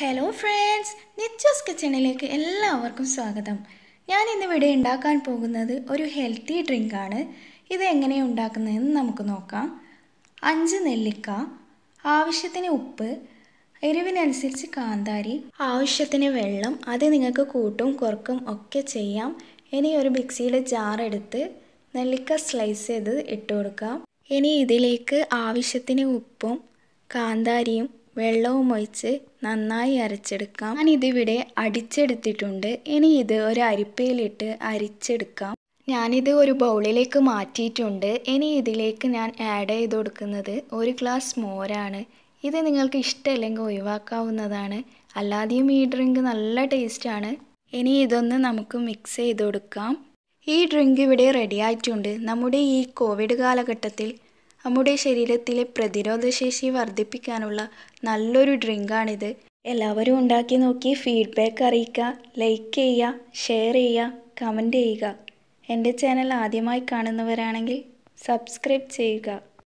hello friends നിത്യോസ് കിച്ചണിലേക്ക് എല്ലാവർക്കും സ്വാഗതം ഞാൻ ഇന്നിവിടെ ഉണ്ടാക്കാൻ പോകുന്നത് ഒരു ഹെൽത്തി ഡ്രിങ്കാണ് ഇത് എങ്ങനെയാണ് ഉണ്ടാക്കുന്നതെന്ന് നമുക്ക് നോക്കാം അഞ്ച് നെല്ലിക്ക ആവശ്യത്തിന് ഉപ്പ് എരിവിനനുസരിച്ച് കാന്താരി ആവശ്യത്തിന് വെള്ളം അത് നിങ്ങൾക്ക് കൂട്ടും കുറക്കും ഒക്കെ ചെയ്യാം ഇനി ഒരു മിക്സിയിലെ ജാറെടുത്ത് നെല്ലിക്ക സ്ലൈസ് ചെയ്ത് ഇട്ട് കൊടുക്കാം ഇനി ഇതിലേക്ക് ആവശ്യത്തിന് ഉപ്പും കാന്താരിയും വെള്ളവും ഒഴിച്ച് നന്നായി അരച്ചെടുക്കാം ഞാനിതിവിടെ അടിച്ചെടുത്തിട്ടുണ്ട് ഇനി ഇത് ഒരു അരിപ്പയിലിട്ട് അരിച്ചെടുക്കാം ഞാനിത് ഒരു ബൗളിലേക്ക് മാറ്റിയിട്ടുണ്ട് ഇനി ഇതിലേക്ക് ഞാൻ ആഡ് ചെയ്ത് കൊടുക്കുന്നത് ഒരു ഗ്ലാസ് മോരാണ് ഇത് നിങ്ങൾക്ക് ഇഷ്ടമല്ലെങ്കിൽ ഒഴിവാക്കാവുന്നതാണ് അല്ലാതെയും ഈ ഡ്രിങ്ക് നല്ല ടേസ്റ്റാണ് ഇനി ഇതൊന്ന് നമുക്ക് മിക്സ് ചെയ്ത് കൊടുക്കാം ഈ ഡ്രിങ്ക് ഇവിടെ റെഡി ആയിട്ടുണ്ട് നമ്മുടെ ഈ കോവിഡ് കാലഘട്ടത്തിൽ നമ്മുടെ ശരീരത്തിലെ പ്രതിരോധശേഷി വർദ്ധിപ്പിക്കാനുള്ള നല്ലൊരു ഡ്രിങ്കാണിത് എല്ലാവരും ഉണ്ടാക്കി നോക്കി ഫീഡ്ബാക്ക് അറിയിക്കുക ലൈക്ക് ചെയ്യുക ഷെയർ ചെയ്യുക കമൻറ്റ് ചെയ്യുക എൻ്റെ ചാനൽ ആദ്യമായി കാണുന്നവരാണെങ്കിൽ സബ്സ്ക്രൈബ് ചെയ്യുക